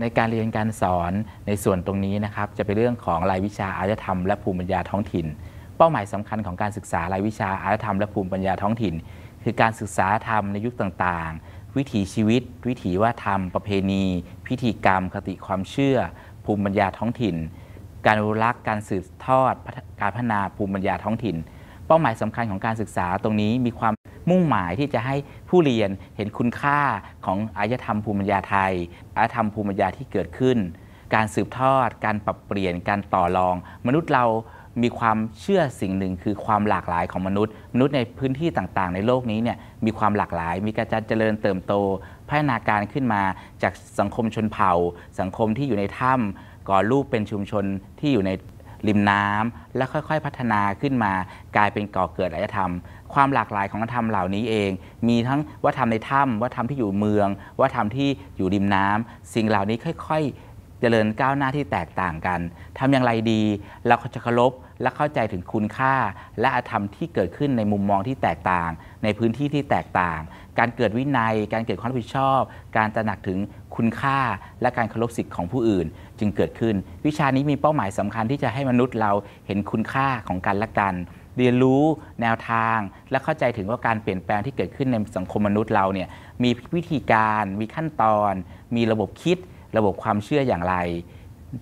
ในการเรียนการสอนในส่วนตรงนี้นะครับจะเป็นเรื่องของรายวิชาอารยธรรมและภูมิปัญญาท้องถิ่น เป้าหมายสำคัญของการศึกษา รายวิชาอารยธรรมและภูมิปัญญาท้องถิ่น คือการศึกษาธรรมในยุคต่าง ๆ วิถีชีวิต วิถีวัฒนธรรม ประเพณี พิธีกรรมคติความเชื่อภูมิปัญญาท้องถิ่น การอนุรักษ์การสืบทอดการพัฒนาภูมิปัญญาท้องถิ่น เป้าหมายสำคัญของการศึกษาตรงนี้มีความมุ่งหมายที่จะให้ผู้เรียนเห็นคุณค่าของอารยธรรมภูมิปัญญาไทยอารยธรรมภูมิปัญญาที่เกิดขึ้น การสืบทอดการปรับเปลี่ยนการต่อรอง มนุษย์เรามีความเชื่อสิ่งหนึ่งคือความหลากหลายของมนุษย์มนุษย์ในพื้นที่ต่างๆ ในโลกนี้เนี่ยมีความหลากหลาย มีการเจริญเติมโต พัฒนาการขึ้นมาจากสังคมชนเผ่า สังคมที่อยู่ในถ้ำก่อรูปเป็นชุมชนที่อยู่ในริมน้ำ และค่อยๆพัฒนาขึ้นมา กลายเป็นก่อเกิดอารยธรรมความหลากหลายของวัฒนธรรมเหล่านี้เอง มีทั้งวัฒนธรรมในถ้ำวัฒนธรรมที่อยู่เมืองวัฒนธรรมที่อยู่ริมน้ำ สิ่งเหล่านี้ค่อยๆ เจริญก้าวหน้าที่แตกต่างกัน ทำอย่างไรดี เราจะเคารพและเข้าใจถึงคุณค่าและอาธรรมที่เกิดขึ้นในมุมมองที่แตกต่าง ในพื้นที่ที่แตกต่าง การเกิดวินัย การเกิดความรับผิดชอบ การตระหนักถึงคุณค่าและการเคารพสิทธิ์ของผู้อื่น จึงเกิดขึ้น วิชานี้มีเป้าหมายสำคัญที่จะให้มนุษย์เราเห็นคุณค่าของกันและกันเรียนรู้แนวทางและเข้าใจถึงว่าการเปลี่ยนแปลงที่เกิดขึ้นในสังคมมนุษย์เราเนี่ยมีวิธีการมีขั้นตอน มีระบบคิดระบบความเชื่ออย่างไร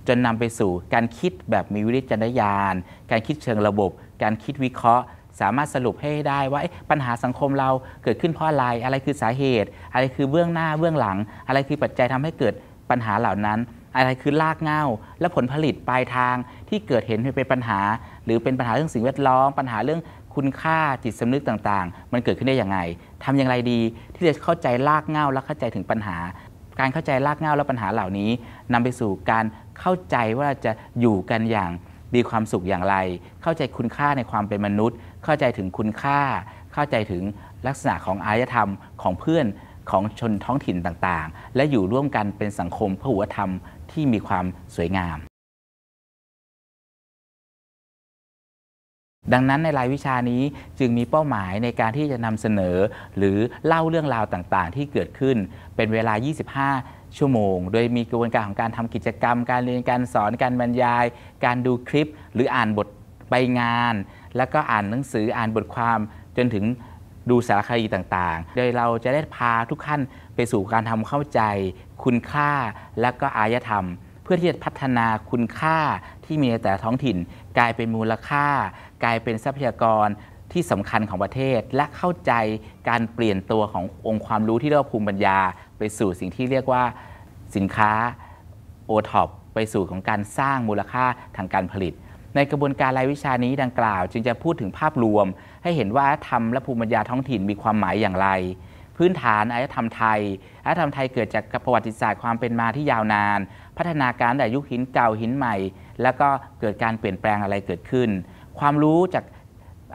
จนนำไปสู่การคิดแบบมีวิจารณญาณการคิดเชิงระบบ การคิดวิเคราะห์ สามารถสรุปให้ได้ว่าปัญหาสังคมเราเกิดขึ้นเพราะอะไรอะไรคือสาเหตุ อะไรคือเบื้องหน้าเบื้องหลัง อะไรคือปัจจัยทำให้เกิดปัญหาเหล่านั้นอะไรคือลากเงาและผลผลิตปลายทางที่เกิดเห็นเป็นปัญหา หรือเป็นปัญหาเรื่องสิ่งแวดล้อมปัญหาเรื่องคุณค่าจิตสำนึกต่างๆ มันเกิดขึ้นได้อย่างไรทำอย่างไรดีที่จะเข้าใจลากเงาและเข้าใจถึงปัญหา การเข้าใจลากเงาและปัญหาเหล่านี้ นำไปสู่การเข้าใจว่าจะอยู่กันอย่างมีความสุขอย่างไร เข้าใจคุณค่าในความเป็นมนุษย์ เข้าใจถึงคุณค่า เข้าใจถึงลักษณะของอารยธรรมของเพื่อนของชนท้องถิ่นต่างๆ และอยู่ร่วมกันเป็นสังคมพหุธรรมที่มีความสวยงาม ดังนั้นในรายวิชานี้จึงมีเป้าหมายในการที่จะนำเสนอหรือเล่าเรื่องราวต่างๆที่เกิดขึ้นเป็นเวลา 25 ชั่วโมง โดยมีกระบวนการของการทำกิจกรรม การเรียนการสอนการบรรยาย การดูคลิปหรืออ่านบทไปงาน แล้วก็อ่านหนังสืออ่านบทความจนถึงดูสารคดีต่างๆ โดยเราจะได้พาทุกขั้นไปสู่การทำเข้าใจคุณค่าและก็อารยธรรม เพื่อที่จะพัฒนาคุณค่าที่มีในแต่ท้องถิ่น กลายเป็นมูลค่า กลายเป็นทรัพยากรที่สำคัญของประเทศ และเข้าใจการเปลี่ยนตัวขององค์ความรู้ที่เรียกว่าภูมิปัญญา ไปสู่สิ่งที่เรียกว่าสินค้าโอท็อปไปสู่ของการสร้างมูลค่าทางการผลิต ในกระบวนการรายวิชานี้ดังกล่าว จึงจะพูดถึงภาพรวม ให้เห็นว่าธรรมและภูมิปัญญาท้องถิ่น มีความหมายอย่างไรพื้นฐานอารยธรรมไทย อารยธรรมไทยเกิดจากประวัติศาสตร์ความเป็นมาที่ยาวนาน พัฒนาการแต่ยุคหินเก่าหินใหม่ แล้วก็เกิดการเปลี่ยนแปลงอะไรเกิดขึ้น ความรู้จาก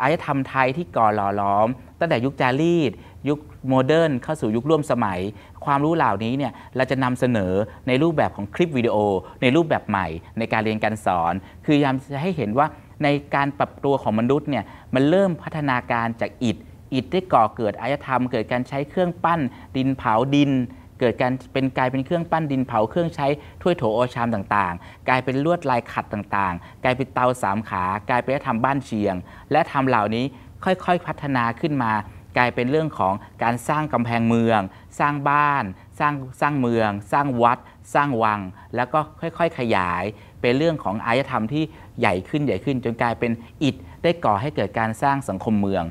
อารยธรรมไทยที่ก่อหล่อล้อม ตั้งแต่ยุคจารีต ยุคโมเดิร์นเข้าสู่ยุคร่วมสมัย ความรู้เหล่านี้เนี่ยเราจะนำเสนอในรูปแบบของคลิปวิดีโอ ในรูปแบบใหม่ ในการเรียนการสอน คือยามจะให้เห็นว่าในการปรับตัวของมนุษย์เนี่ยมันเริ่มพัฒนาการจากอิฐอิฐได้ก่อเกิดอายธรรม เกิดการใช้เครื่องปั้นดินเผาดิน เกิดการเป็นกลายเป็นเครื่องปั้นดินเผาเครื่องใช้ถ้วยโถโอชามต่างๆ กลายเป็นลวดลายขัดต่างๆ กลายเป็นเตาสามขา กลายเป็นทำบ้านเชียง และทำเหล่านี้ค่อยๆพัฒนาขึ้นมา กลายเป็นเรื่องของการสร้างกำแพงเมือง สร้างบ้าน สร้างสร้างเมือง สร้างวัด สร้างวัง แล้วก็ค่อยๆขยายเป็นเรื่องของอารยธรรมที่ใหญ่ขึ้นใหญ่ขึ้น จนกลายเป็นอิฐได้ก่อให้เกิดการสร้างสังคมเมือง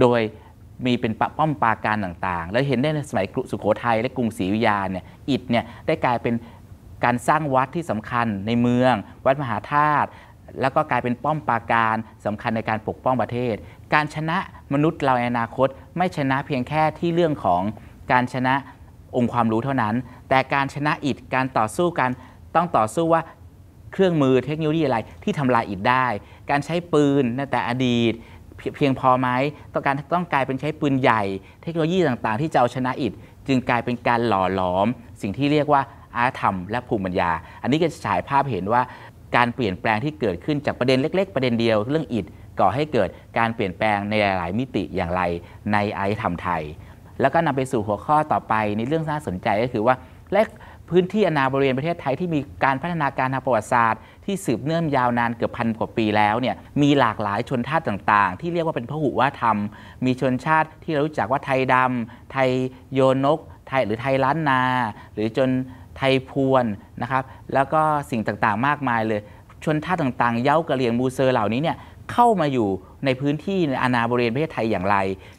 โดยมีเป็นปะป้อมปราการต่างๆ แล้วเห็นได้ในสมัยสุโขทัยและกรุงศรีวิทยาเนี่ยอิฐเนี่ยได้กลายเป็นการสร้างวัดที่สำคัญในเมือง วัดมหาธาตุแล้วก็กลายเป็นป้อมปราการสำคัญในการปกป้องประเทศ การชนะมนุษย์เราในอนาคต ไม่ชนะเพียงแค่ที่เรื่องของการชนะองค์ความรู้เท่านั้น แต่การชนะอิฐการต่อสู้กันต้องต่อสู้ว่าเครื่องมือเทคโนโลยีอะไรที่ทำลายอิฐได้ การใช้ปืนในแต่อดีตเพียงพอไหมต้องการต้องกลายเป็นใช้ปืนใหญ่เทคโนโลยีต่าง ๆที่จะเอาชนะอิดจึงกลายเป็นการหล่อหลอม สิ่งที่เรียกว่าอารธรรม และภูมิปัญญา อันนี้ก็จะฉายภาพเห็นว่า การเปลี่ยนแปลงที่เกิดขึ้นจากประเด็นเล็กๆ ประเด็นเดียว เรื่องอิดก่อให้เกิดการเปลี่ยนแปลงในหลายมิติอย่างไรในอารธรรมไทย แล้วก็นำไปสู่หัวข้อต่อไปในเรื่องน่าสนใจก็คือว่าและพื้นที่อนาบริเวณประเทศไทยที่มีการพัฒนาการทางประวัติศาสตร์ที่สืบเนื่องยาวนานเกือบพันกว่าปีแล้วเนี่ยมีหลากหลายชนชาติต่างๆ ที่เรียกว่าเป็นพหุวัฒนธรรม มีชนชาติที่เรารู้จักว่าไทยดำไทยโยนก ไทยหรือไทยล้านนา หรือจนไทยพวนนะครับ แล้วก็สิ่งต่างๆมากมายเลยชนชาติต่างๆเย้ากะเหรี่ยงมูเซอร์เหล่านี้เนี่ยเข้ามาอยู่ในพื้นที่ในอาณาบริเวณประเทศไทยอย่างไร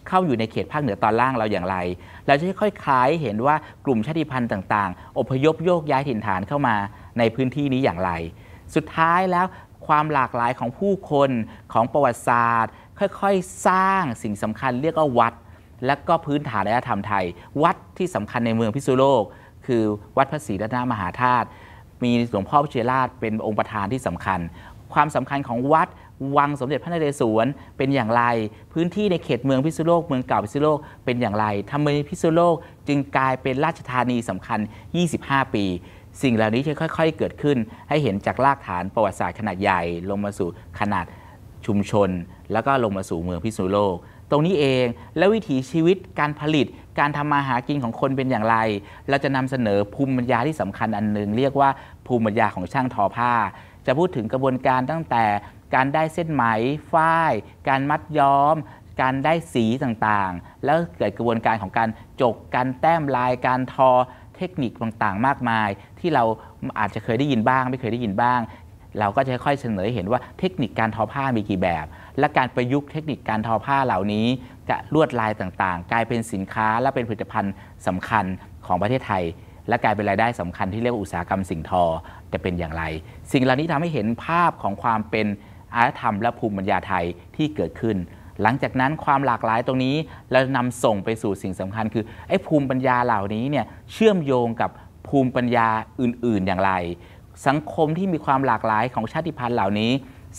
เข้าอยู่ในเขตภาคเหนือตอนล่างเราอย่างไร เราจะค่อยๆคล้ายเห็นว่ากลุ่มชาติพันธุ์ต่างๆ อพยพโยกย้ายถิ่นฐานเข้ามาในพื้นที่นี้อย่างไร สุดท้ายแล้วความหลากหลายของผู้คนของประวัติศาสตร์ ค่อยๆ สร้างสิ่งสำคัญเรียกว่าวัด และก็พื้นฐานอารนธรรมไทย วัดที่สำคัญในเมืองพิษณุโลก คือวัดพระศรีรัตนมหาธาตุมีหลวงพ่อพิเชราช เป็นองค์ประธานที่สำคัญ ความสำคัญของวัดวังสมเด็จพระนเรศวรเป็นอย่างไร พื้นที่ในเขตเมืองพิษณุโลก เมืองเก่าพิษณุโลก เป็นอย่างไร ทำไม พิษณุโลก จึงกลายเป็นราชธานีสำคัญ 25 ปี สิ่งเหล่านี้จะค่อยๆเกิดขึ้น ให้เห็นจากรากฐานประวัติศาสตร์ขนาดใหญ่ลงมาสู่ขนาดชุมชนแล้วก็ลงมาสู่เมืองพิษณุโลก ตรงนี้เอง และวิถีชีวิตการผลิตการทำมาหากินของคนเป็นอย่างไร เราจะนำเสนอภูมิปัญญาที่สำคัญอันหนึ่งเรียกว่าภูมิปัญญาของช่างทอผ้า จะพูดถึงกระบวนการตั้งแต่การได้เส้นไหมฝ้าย การมัดย้อม การได้สีต่างๆ แล้วเกิดกระบวนการของการจก การแต้มลาย การทอ เทคนิคต่างๆ มากมาย ที่เราอาจจะเคยได้ยินบ้าง ไม่เคยได้ยินบ้าง เราก็จะค่อยเสนอเห็นว่า เทคนิคการทอผ้ามีกี่แบบ และการประยุกต์เทคนิคการทอผ้าเหล่านี้จะลวดลายต่างๆ กลายเป็นสินค้าและเป็นผลิตภัณฑ์สำคัญของประเทศไทย และกลายเป็นรายได้สำคัญที่เรียกว่าอุตสาหกรรมสิ่งทอจะเป็นอย่างไร สิ่งเหล่านี้ทำให้เห็นภาพของความเป็นอารยธรรมและภูมิปัญญาไทยที่เกิดขึ้น หลังจากนั้นความหลากหลายตรงนี้เรานำส่งไปสู่สิ่งสำคัญ คือ ไอ้ภูมิปัญญาเหล่านี้เนี่ยเชื่อมโยงกับภูมิปัญญาอื่นๆอย่างไร สังคมที่มีความหลากหลายของชาติพันธุ์เหล่านี้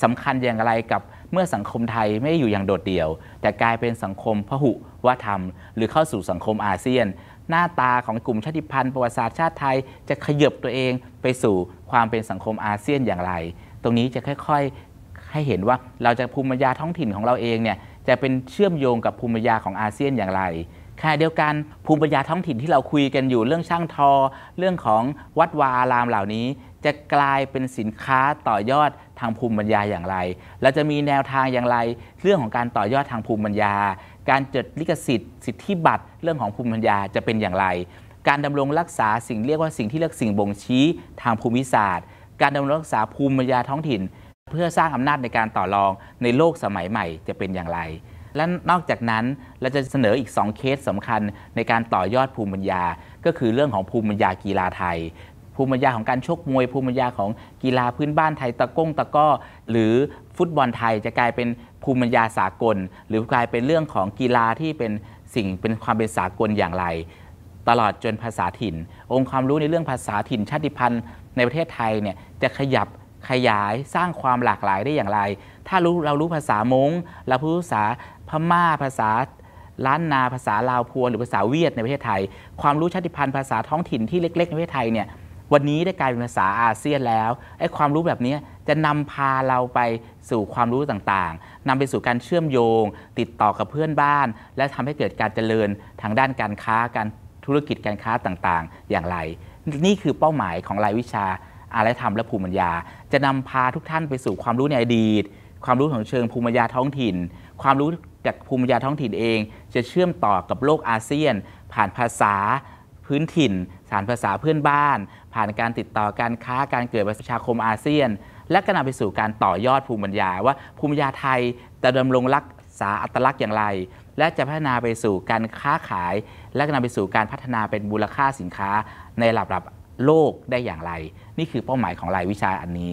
สำคัญอย่างไรกับเมื่อสังคมไทยไม่อยู่อย่างโดดเดี่ยว แต่กลายเป็นสังคมพหุวัฒนธรรม หรือเข้าสู่สังคมอาเซียน หน้าตาของกลุ่มชาติพันธุ์ประวัติศาสตร์ชาติไทยจะขยบตัวเองไปสู่ความเป็นสังคมอาเซียนอย่างไร ตรงนี้จะค่อยให้เห็นว่าเราจะภูมิปัญญาท้องถิ่นของเราเองเนี่ยจะเป็นเชื่อมโยงกับภูมิปัญญาของอาเซียนอย่างไรขณะเดียวกันภูมิปัญญาท้องถิ่นที่เราคุยกันอยู่เรื่องช่างทอ เรื่องของวัดวาอารามเหล่านี้ จะกลายเป็นสินค้าต่อยอดทางภูมิปัญญาอย่างไร เราจะมีแนวทางอย่างไร เรื่องของการต่อยอดทางภูมิปัญญา การจดลิขสิทธิ์สิทธิบัตรเรื่องของภูมิปัญญาจะเป็นอย่างไร การดำรงรักษาสิ่งเรียกว่าสิ่งที่เรียกสิ่งบ่งชี้ ทางภูมิศาสตร์ การดำรงรักษาภูมิปัญญาท้องถิ่นเพื่อสร้างอำนาจในการต่อรองในโลกสมัยใหม่ จะเป็นอย่างไร และนอกจากนั้นเราจะเสนออีก 2 เคสสำคัญในการต่อยอดภูมิปัญญา ก็คือเรื่องของภูมิปัญญากีฬาไทย ภูมิปัญญาของการชกมวยภูมิปัญญาของกีฬาพื้นบ้านไทยตะก้งตะก้อหรือฟุตบอลไทยจะกลายเป็นภูมิปัญญาสากล หรือกลายเป็นเรื่องของกีฬาที่เป็นสิ่งเป็นความเป็นสากลอย่างไร ตลอดจนภาษาถิ่น องค์ความรู้ในเรื่องภาษาถิ่น ชาติพันธุ์ในประเทศไทยเนี่ยจะขยับขยายสร้างความหลากหลายได้อย่างไร ถ้ารู้เรารู้ภาษามงเราพูดภาษาพม่าภาษา ล้านนาภาษาลาวพวน หรือภาษาเวียดในประเทศไทยความรู้ชาติพันธุ์ภาษาท้องถิ่นที่เล็ก ๆ ในประเทศไทยเนี่ยวันนี้ได้กลายเป็นภาษาอาเซียนแล้วไอ้ความรู้แบบนี้จะนำพาเราไปสู่ความรู้ต่างๆ นำไปสู่การเชื่อมโยง ติดต่อกับเพื่อนบ้าน และทำให้เกิดการเจริญทางด้านการค้าการธุรกิจการค้าต่างๆอย่างไร นี่คือเป้าหมายของรายวิชาอารยธรรมและภูมิปัญญาจะนำพาทุกท่านไปสู่ความรู้ในอดีต ความรู้ของเชิงภูมิปัญญาท้องถิ่น ความรู้จากภูมิปัญญาท้องถิ่นเอง จะเชื่อมต่อกับโลกอาเซียน ผ่านภาษาพื้นถิ่น สารภาษาเพื่อนบ้าน ผ่านการติดต่อการค้า การเกิดประชาคมอาเซียน และก็นำไปสู่การต่อยอดภูมิปัญญาว่าภูมิปัญญาไทยจะดำรงรักษาอัตลักษณ์อย่างไร และจะพัฒนาไปสู่การค้าขาย และก็นำไปสู่การพัฒนาเป็นมูลค่าสินค้าในระดับโลกได้อย่างไร นี่คือเป้าหมายของรายวิชาอันนี้